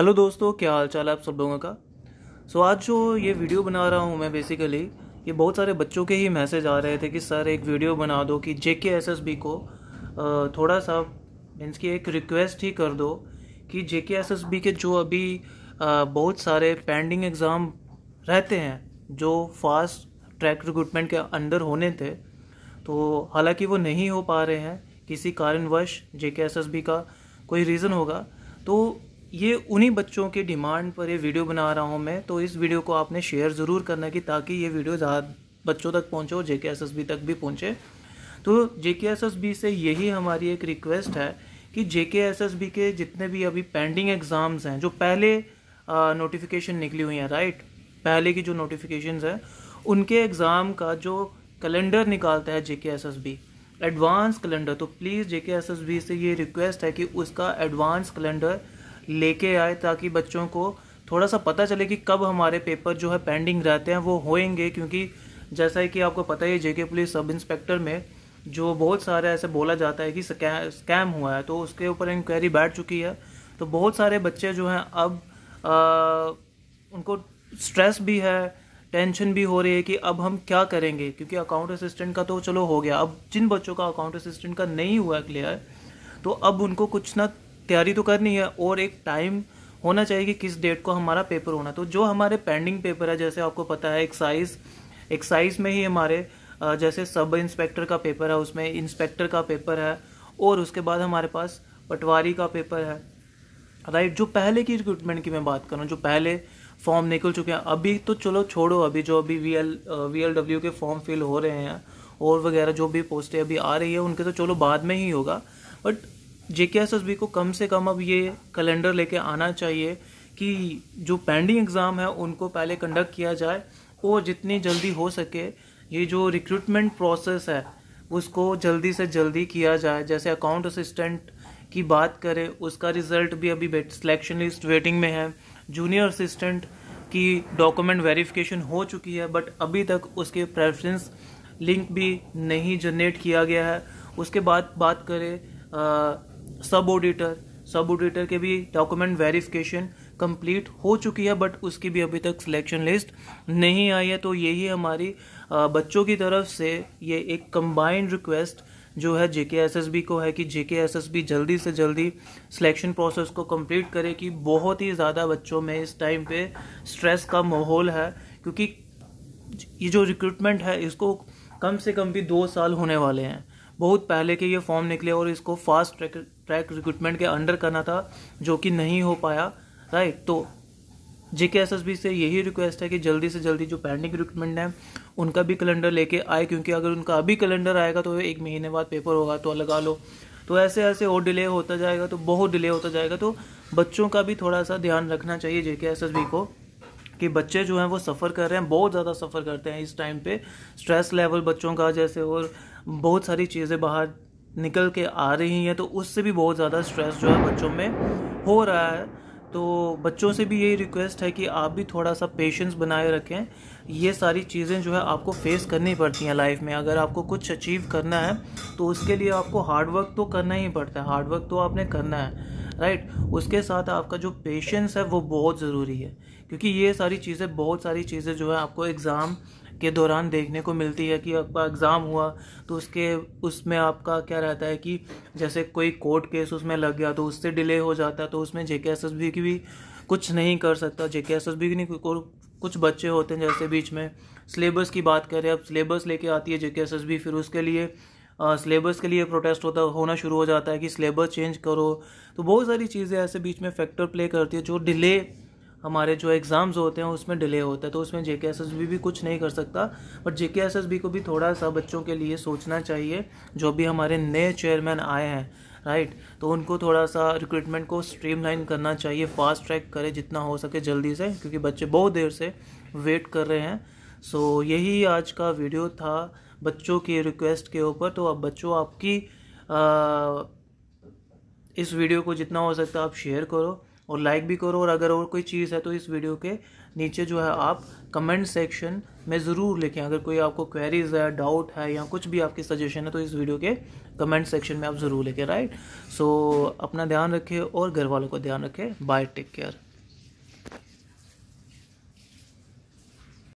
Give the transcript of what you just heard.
hello दोस्तों क्या हाल चाल है आप सब लोगों का सो so, आज जो ये वीडियो बना रहा हूँ मैं बेसिकली ये बहुत सारे बच्चों के ही मैसेज आ रहे थे कि सर एक वीडियो बना दो कि जे के एस एस बी को थोड़ा सा मीन्स की एक रिक्वेस्ट ही कर दो कि जे के एस एस बी के जो अभी बहुत सारे पेंडिंग एग्ज़ाम रहते हैं जो फास्ट ट्रैक रिक्रूटमेंट के अंदर होने थे तो हालांकि वो नहीं हो पा रहे हैं किसी कारणवश जे के एस एस बी का कोई रीज़न होगा तो ये उन्हीं बच्चों की डिमांड पर ये वीडियो बना रहा हूँ मैं तो इस वीडियो को आपने शेयर ज़रूर करना कि ताकि ये वीडियो ज़्यादा बच्चों तक पहुँचे और जे तक भी पहुँचे तो जे से यही हमारी एक रिक्वेस्ट है कि जे के जितने भी अभी पेंडिंग एग्ज़ाम्स हैं जो पहले नोटिफिकेशन निकली हुई हैं राइट पहले की जो नोटिफिकेशन हैं उनके एग्ज़ाम का जो कैलेंडर निकालता है जे के एडवांस कैलेंडर तो प्लीज़ जे के से ये रिक्वेस्ट है कि उसका एडवांस कैलेंडर लेके आए ताकि बच्चों को थोड़ा सा पता चले कि कब हमारे पेपर जो है पेंडिंग रहते हैं वो होएंगे क्योंकि जैसा कि आपको पता ही जेके पुलिस सब इंस्पेक्टर में जो बहुत सारे ऐसे बोला जाता है कि स्कैम हुआ है तो उसके ऊपर इंक्वायरी बैठ चुकी है तो बहुत सारे बच्चे जो हैं अब आ, उनको स्ट्रेस भी है टेंशन भी हो रही है कि अब हम क्या करेंगे क्योंकि अकाउंट असिस्टेंट का तो चलो हो गया अब जिन बच्चों का अकाउंट असिस्टेंट का नहीं हुआ क्लियर तो अब उनको कुछ ना तैयारी तो करनी है और एक टाइम होना चाहिए कि किस डेट को हमारा पेपर होना तो जो हमारे पेंडिंग पेपर है जैसे आपको पता है एक्साइज एक्साइज में ही हमारे जैसे सब इंस्पेक्टर का पेपर है उसमें इंस्पेक्टर का पेपर है और उसके बाद हमारे पास पटवारी का पेपर है राइट जो पहले की रिक्रूटमेंट की मैं बात करूँ जो पहले फॉर्म निकल चुके हैं अभी तो चलो छोड़ो अभी जो अभी V L V L W के फॉर्म फिल हो रहे हैं और वगैरह जो भी पोस्टें अभी आ रही है उनके तो चलो बाद में ही होगा but J K S S B को कम से कम अब ये कैलेंडर लेके आना चाहिए कि जो पेंडिंग एग्ज़ाम है उनको पहले कंडक्ट किया जाए और जितनी जल्दी हो सके ये जो रिक्रूटमेंट प्रोसेस है उसको जल्दी से जल्दी किया जाए जैसे अकाउंट असिस्टेंट की बात करें उसका रिज़ल्ट भी अभी सिलेक्शन लिस्ट वेटिंग में है जूनियर असिस्टेंट की डॉक्यूमेंट वेरिफिकेशन हो चुकी है बट अभी तक उसके प्रेफरेंस लिंक भी नहीं जनरेट किया गया है उसके बाद बात करें सब ऑडिटर सब ऑडिटर के भी डॉक्यूमेंट वेरिफिकेशन कंप्लीट हो चुकी है बट उसकी भी अभी तक सिलेक्शन लिस्ट नहीं आई है तो यही हमारी बच्चों की तरफ से ये एक कंबाइंड रिक्वेस्ट जो है एस बी को है कि एस बी जल्दी से जल्दी सिलेक्शन प्रोसेस को कंप्लीट करे कि बहुत ही ज़्यादा बच्चों में इस टाइम पे स्ट्रेस का माहौल है क्योंकि ये जो रिक्रूटमेंट है इसको कम से कम भी दो साल होने वाले हैं बहुत पहले के ये फॉर्म निकले और इसको फास्ट ट्रैक ट्रैक रिक्रूटमेंट के अंडर करना था जो कि नहीं हो पाया राइट तो जेके एस एस बी से यही रिक्वेस्ट है कि जल्दी से जल्दी जो पेंडिंग रिक्रूटमेंट है उनका भी कैलेंडर लेके आए क्योंकि अगर उनका अभी कैलेंडर आएगा तो एक महीने बाद पेपर होगा तो लगा लो तो ऐसे ऐसे और डिले होता जाएगा तो बहुत डिले होता जाएगा तो बच्चों का भी थोड़ा सा ध्यान रखना चाहिए जेके एस एस बी को कि बच्चे जो हैं वो सफ़र कर रहे हैं बहुत ज़्यादा सफ़र करते हैं इस टाइम पे स्ट्रेस लेवल बच्चों का जैसे और बहुत सारी चीज़ें बाहर निकल के आ रही हैं तो उससे भी बहुत ज़्यादा स्ट्रेस जो है बच्चों में हो रहा है तो बच्चों से भी यही रिक्वेस्ट है कि आप भी थोड़ा सा पेशेंस बनाए रखें ये सारी चीज़ें जो है आपको फेस करनी पड़ती हैं लाइफ में अगर आपको कुछ अचीव करना है तो उसके लिए आपको हार्डवर्क तो करना ही पड़ता है हार्डवर्क तो आपने करना है राइट उसके साथ आपका जो पेशेंस है वो बहुत ज़रूरी है क्योंकि ये सारी चीज़ें बहुत सारी चीज़ें जो है आपको एग्ज़ाम के दौरान देखने को मिलती है कि आपका एग्ज़ाम हुआ तो उसके उसमें आपका क्या रहता है कि जैसे कोई कोर्ट केस उसमें लग गया तो उससे डिले हो जाता है तो उसमें जे के एस एस बी की भी कुछ नहीं कर सकता जे के एस एस बी की नहीं कुछ बच्चे होते हैं जैसे बीच में सिलेबस की बात करें अब सिलेबस लेके आती है जे के एस एस बी फिर उसके लिए सिलेबस के लिए प्रोटेस्ट होता होना शुरू हो जाता है कि सिलेबस चेंज करो तो बहुत सारी चीज़ें ऐसे बीच में फैक्टर प्ले करती है जो डिले हमारे जो एग्ज़ाम्स होते हैं उसमें डिले होता है तो उसमें जे के भी कुछ नहीं कर सकता बट जे के को भी थोड़ा सा बच्चों के लिए सोचना चाहिए जो भी हमारे नए चेयरमैन आए हैं राइट तो उनको थोड़ा सा रिक्रूटमेंट को स्ट्रीमलाइन करना चाहिए फास्ट ट्रैक करें जितना हो सके जल्दी से क्योंकि बच्चे बहुत देर से वेट कर रहे हैं सो so, यही आज का वीडियो था बच्चों की रिक्वेस्ट के ऊपर तो अब बच्चों आपकी आ, इस वीडियो को जितना हो सकता है आप शेयर करो और लाइक भी करो और अगर और कोई चीज़ है तो इस वीडियो के नीचे जो है आप कमेंट सेक्शन में ज़रूर लिखें अगर कोई आपको क्वेरीज है डाउट है या कुछ भी आपकी सजेशन है तो इस वीडियो के कमेंट सेक्शन में आप ज़रूर लिखें राइट सो so, अपना ध्यान रखें और घर वालों का ध्यान रखें बाय टेक केयर